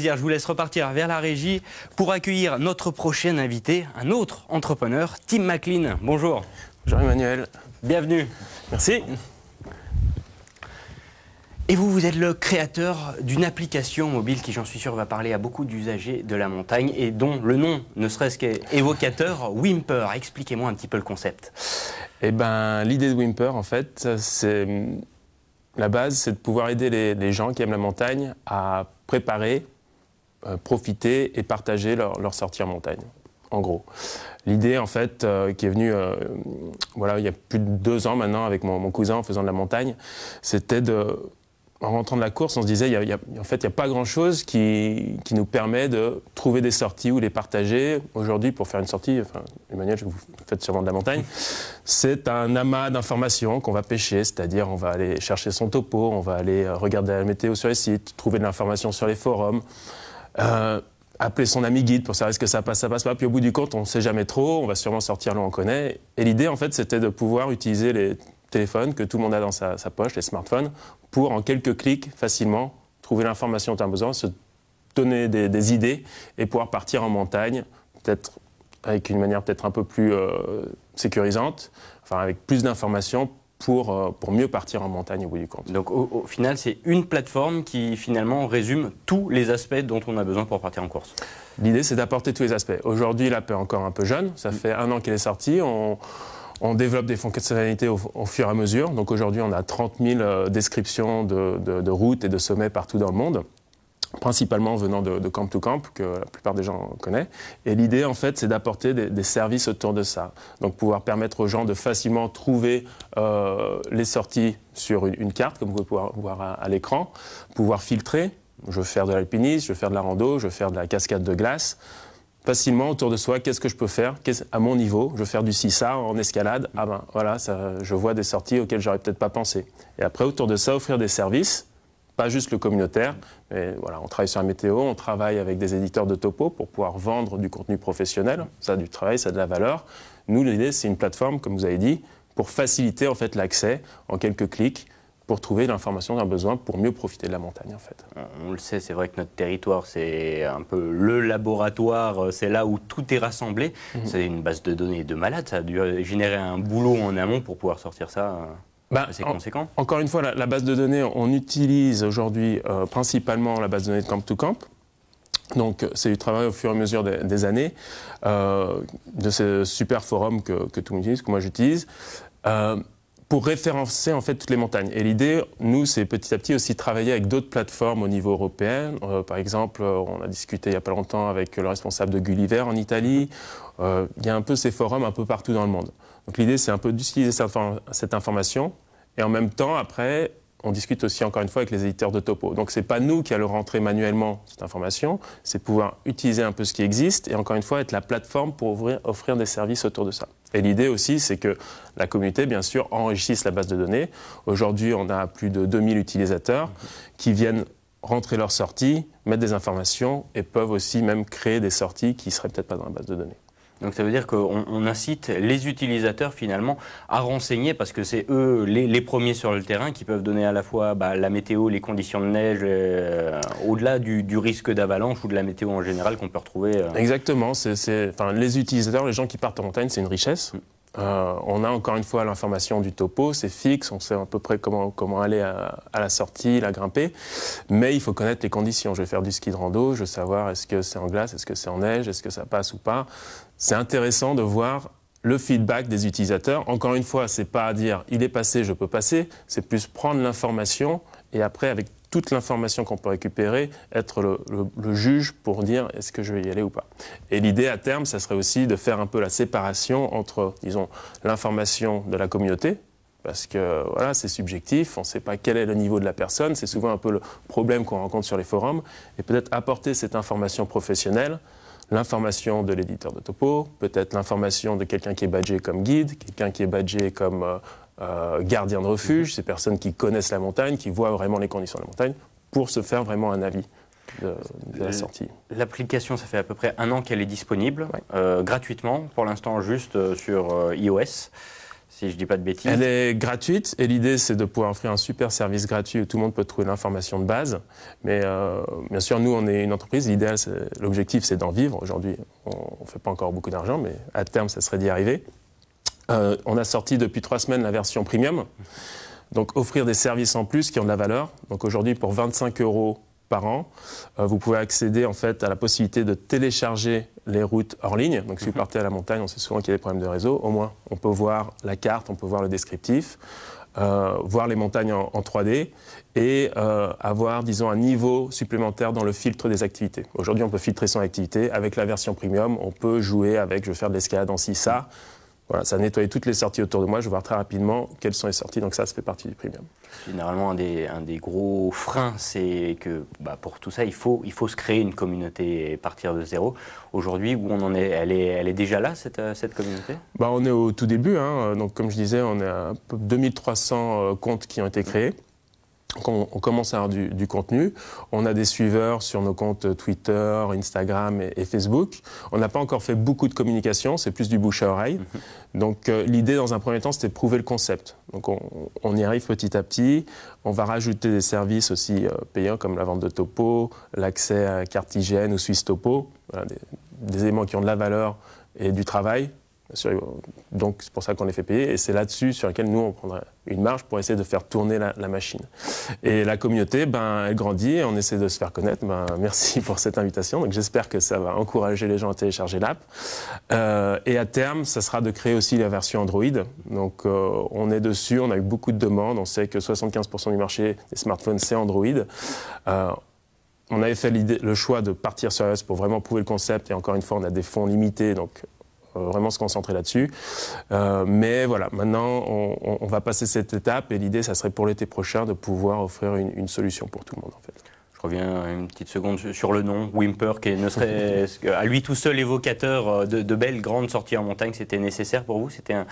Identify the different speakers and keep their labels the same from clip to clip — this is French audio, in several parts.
Speaker 1: je vous laisse repartir vers la régie pour accueillir notre prochain invité, un autre entrepreneur, Tim McLean. Bonjour. Bonjour Emmanuel. Bienvenue. Merci. Et vous, vous êtes le créateur d'une application mobile qui, j'en suis sûr, va parler à beaucoup d'usagers de la montagne et dont le nom, ne serait-ce qu'évocateur,
Speaker 2: Wimper. Expliquez-moi un petit peu le concept. Eh ben, l'idée de Wimper en fait, c'est la base, c'est de pouvoir aider les, les, gens qui aiment la montagne à préparer euh, profiter et partager leur, sorties en montagne en gros. L'idée, en fait, euh, qui est venue, euh, voilà, il y a plus de deux ans maintenant, avec mon, cousin en faisant de la montagne, c'était de. En rentrant de la course, on se disait, il en fait, il n'y a pas grand-chose qui, nous permet de trouver des sorties ou les partager. Aujourd'hui, pour faire une sortie, enfin, Emmanuel, vous faites sûrement de la montagne, c'est un amas d'informations qu'on va pêcher, c'est-à-dire on va aller chercher son topo, on va aller regarder la météo sur les sites, trouver de l'information sur les forums, euh, appeler son ami guide pour savoir est-ce que ça passe, ça passe pas. Puis au bout du compte, on sait jamais trop, on va sûrement sortir là on connaît. Et l'idée, en fait, c'était de pouvoir utiliser les téléphones que tout le monde a dans sa, poche, les smartphones, pour en quelques clics, facilement, trouver l'information dont on a besoin, se donner des, idées et pouvoir partir en montagne, peut-être avec une manière peut-être un peu plus euh, sécurisante, enfin avec plus d'informations, pour, euh, pour mieux partir en montagne au bout du compte. Donc au,
Speaker 1: final, c'est une plateforme qui finalement résume tous les aspects
Speaker 2: dont on a besoin pour partir en course. L'idée, c'est d'apporter tous les aspects. Aujourd'hui, l'app est encore un peu jeune. Ça mm. fait un an qu'elle est sortie. On, développe des fonctionnalités au, au, fur et à mesure. Donc aujourd'hui, on a 30 000 euh, descriptions de, de routes et de sommets partout dans le monde principalement venant de, Camp to Camp, que la plupart des gens connaissent. Et l'idée, en fait, c'est d'apporter des, services autour de ça. Donc pouvoir permettre aux gens de facilement trouver euh, les sorties sur une, carte, comme vous pouvez voir à, l'écran, pouvoir filtrer. Je veux faire de l'alpinisme, je veux faire de la rando, je veux faire de la cascade de glace. Facilement autour de soi, qu'est-ce que je peux faire À mon niveau, je veux faire du sissa en escalade. Ah ben voilà, ça, je vois des sorties auxquelles j'aurais peut-être pas pensé. Et après, autour de ça, offrir des services pas juste le communautaire. Mais voilà, on travaille sur la météo, on travaille avec des éditeurs de topo pour pouvoir vendre du contenu professionnel. Ça a du travail, ça a de la valeur. Nous, l'idée, c'est une plateforme, comme vous avez dit, pour faciliter en fait l'accès en quelques clics pour trouver l'information d'un besoin pour mieux profiter de la montagne en fait. Euh, on le sait, c'est vrai que notre
Speaker 1: territoire c'est un peu le laboratoire, euh, c'est là où tout est rassemblé. Mhm. C'est une base de données de malade, ça a dû euh, générer un boulot en amont pour pouvoir sortir ça. Bah, conséquent.
Speaker 2: encore une fois, la, base de données, on utilise aujourd'hui euh, principalement la base de données de Camp to Camp. Donc, euh, c'est du travail au fur et à mesure des, années, euh, de ce super forum que, que tout le monde utilise, que moi j'utilise, pour référencer en fait toutes les montagnes. Et l'idée, nous, c'est petit à petit aussi travailler avec d'autres plateformes au niveau européen. par exemple, on a discuté il n'y a pas longtemps avec le responsable de Gulliver en Italie. il y a un peu ces forums un peu partout dans le monde. Donc, l'idée, c'est un peu d'utiliser cette information et en même temps, après, on discute aussi encore une fois avec les éditeurs de topo. Donc c'est pas nous qui allons rentrer manuellement cette information, c'est pouvoir utiliser un peu ce qui existe et encore une fois être la plateforme pour offrir des services autour de ça. Et l'idée aussi, c'est que la communauté, bien sûr, enrichisse la base de données. Aujourd'hui, on a plus de 2000 utilisateurs qui viennent rentrer leurs sorties, mettre des informations et peuvent aussi même créer des sorties qui ne seraient peut-être pas dans la base de données. Donc ça veut dire qu'on
Speaker 1: incite les utilisateurs finalement à renseigner parce que c'est eux les, premiers sur le terrain qui peuvent donner à la fois bah, la météo, les conditions de neige, euh, au-delà du, risque d'avalanche ou de la météo en général qu'on peut retrouver. Euh.
Speaker 2: Exactement, c'est, enfin, les utilisateurs, les gens qui partent en montagne, c'est une richesse. Mm. Euh, on a encore une fois l'information du topo, c'est fixe, on sait à peu près comment, aller à, la sortie, la grimper, mais il faut connaître les conditions. Je vais faire du ski de rando, je veux savoir est-ce que c'est en glace, est-ce que c'est en neige, est-ce que ça passe ou pas. C'est intéressant de voir le feedback des utilisateurs. Encore une fois, c'est pas à dire il est passé, je peux passer, c'est plus prendre l'information et après avec toute l'information qu'on peut récupérer, être le, juge pour dire est-ce que je vais y aller ou pas. Et l'idée à terme, ça serait aussi de faire un peu la séparation entre, disons, l'information de la communauté, parce que voilà, c'est subjectif, on ne sait pas quel est le niveau de la personne, c'est souvent un peu le problème qu'on rencontre sur les forums, et peut-être apporter cette information professionnelle, l'information de l'éditeur de topo, peut-être l'information de quelqu'un qui est badgé comme guide, quelqu'un qui est badgé comme euh, euh, gardiens de refuge, mhm. ces personnes qui connaissent la montagne, qui voient vraiment les conditions de la montagne, pour se faire vraiment un avis. De, la sortie.
Speaker 1: L'application, ça fait à peu près un an qu'elle est disponible, euh, gratuitement, pour l'instant juste euh, sur iOS, si je ne dis pas de bêtises. Elle
Speaker 2: est gratuite et l'idée, c'est de pouvoir offrir un super service gratuit où tout le monde peut trouver l'information de base. Mais bien sûr, nous, on est une entreprise. L'idéal, l'objectif, c'est d'en vivre. Aujourd'hui, on ne fait pas encore beaucoup d'argent, mais à terme, ça serait d'y arriver. Euh, on a sorti depuis trois semaines la version premium. Donc offrir des services en plus qui ont de la valeur. Donc aujourd'hui pour 25 euros par an, euh, vous pouvez accéder en fait à la possibilité de télécharger les routes hors ligne. Donc si vous mhm. partez à la montagne, on sait souvent qu'il y a des problèmes de réseau. Au moins, on peut voir la carte, on peut voir le descriptif. Euh, voir les montagnes en, 3D et avoir, disons, un niveau supplémentaire dans le filtre des activités. Aujourd'hui, on peut filtrer son activité. Avec la version premium, on peut jouer avec, je vais faire de l'escalade en 6A, voilà, ça a nettoyé toutes les sorties autour de moi. Je vais voir très rapidement quelles sont les sorties. Donc ça, ça fait partie du premium. Généralement, un des, un des gros freins, c'est que bah, pour tout ça, il faut, il faut se
Speaker 1: créer une communauté et partir de zéro. Aujourd'hui, où on en est, elle est, elle est déjà là, cette, euh, cette
Speaker 2: communauté bah, On est au tout début. Hein. Donc comme je disais, on a 2300 euh, comptes qui ont été créés on commence à avoir du, contenu, on a des suiveurs sur nos comptes Twitter, Instagram et, Facebook. On n'a pas encore fait beaucoup de communication, c'est plus du bouche à oreille. Mhm. Donc euh, l'idée dans un premier temps, c'était de prouver le concept. Donc on, y arrive petit à petit. On va rajouter des services aussi euh, payants comme la vente de topo, l'accès à Cartigène ou Suisse Topo, des éléments qui ont de la valeur et du travail donc c'est pour ça qu'on les fait payer, et c'est là-dessus sur lequel nous on prendra une marge pour essayer de faire tourner la, machine. Et la communauté, ben, elle grandit, et on essaie de se faire connaître. Ben, merci pour cette invitation. Donc j'espère que ça va encourager les gens à télécharger l'app. Euh, et à terme, ça sera de créer aussi la version Android. Donc euh, on est dessus, on a eu beaucoup de demandes. On sait que 75% du marché des smartphones c'est Android. Euh, on avait fait le choix de partir sur iOS pour vraiment prouver le concept et encore une fois on a des fonds limités donc euh, vraiment se concentrer là-dessus. Euh, mais voilà, maintenant, on, va passer cette étape et l'idée, ça serait pour l'été prochain de pouvoir offrir une, une solution pour tout le monde, en fait reviens une petite seconde sur le
Speaker 1: nom, Wimper, qui ne serait à lui tout seul évocateur euh, de, belles grandes sorties en montagne, c'était nécessaire pour vous C'était un,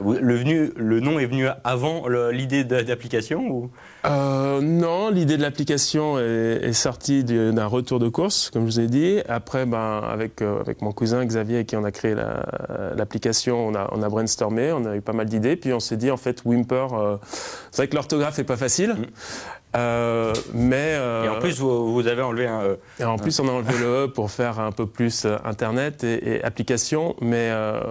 Speaker 1: le, le nom est venu avant l'idée d'application ou
Speaker 2: euh, Non, l'idée de l'application est, est, sortie d'un retour de course, comme je vous ai dit. Après, ben, avec, euh, avec mon cousin Xavier, qui en a créé l'application, on, a, brainstormé, on a eu pas mal d'idées, puis on s'est dit en fait Wimper, c'est vrai que l'orthographe n'est pas facile. Mm. Euh, mais euh, et en plus, vous, avez enlevé un. E. – et en plus, on a enlevé le E pour faire un peu plus euh, Internet et, applications. Mais,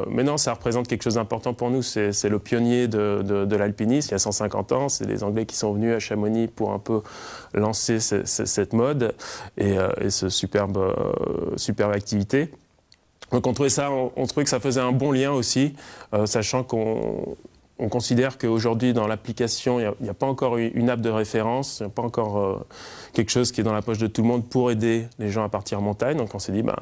Speaker 2: mais non, ça représente quelque chose d'important pour nous. C'est le pionnier de, de, l'alpinisme il y a 150 ans. C'est les Anglais qui sont venus à Chamonix pour un peu lancer cette mode et, et ce superbe, superbe activité. Donc on trouvait ça, on, trouvait que ça faisait un bon lien aussi, sachant qu'on on considère qu'aujourd'hui, dans l'application, il n'y a, pas encore une app de référence, il n'y a pas encore euh, quelque chose qui est dans la poche de tout le monde pour aider les gens à partir en montagne. Donc on s'est dit, ben,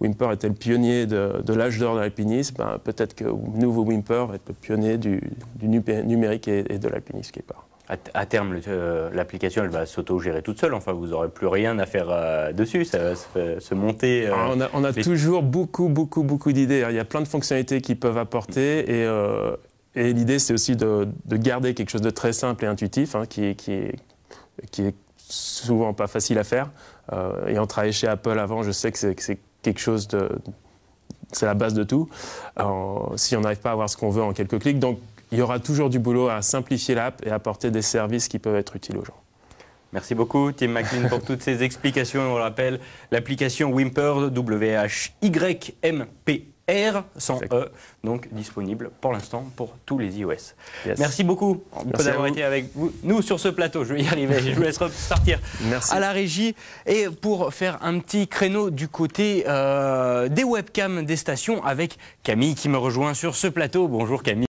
Speaker 2: Wimper était le pionnier de, l'âge d'or de l'alpinisme, ben, peut-être que nouveau Wimper va être le pionnier du, numérique et, de l'alpinisme qui part.
Speaker 1: À, terme, euh, l'application, elle va s'auto-gérer toute seule. Enfin, vous n'aurez plus rien à faire euh, dessus. Ça va se, monter.
Speaker 2: Ah, on a, toujours beaucoup, beaucoup, beaucoup d'idées. Hein. Il y a plein de fonctionnalités qui peuvent apporter. Et, et l'idée, c'est aussi de, garder quelque chose de très simple et intuitif, hein, qui, qui, est, souvent pas facile à faire. Euh, ayant travaillé chez Apple avant, je sais que c'est quelque chose de. C'est la base de tout. Euh, si on n'arrive pas à avoir ce qu'on veut en quelques clics, donc il y aura toujours du boulot à simplifier l'app et apporter des services qui peuvent être utiles aux gens. Merci beaucoup Tim McLean pour toutes ces explications.
Speaker 1: On rappelle l'application Wimper W H Y M e. R 100E, donc disponible pour l'instant pour tous les iOS. Merci beaucoup d'avoir été avec nous sur ce plateau. Je vais y arriver, je vous laisse repartir à la régie. Et pour faire un petit créneau du côté euh, des webcams des stations avec Camille qui me rejoint sur ce plateau. Bonjour Camille.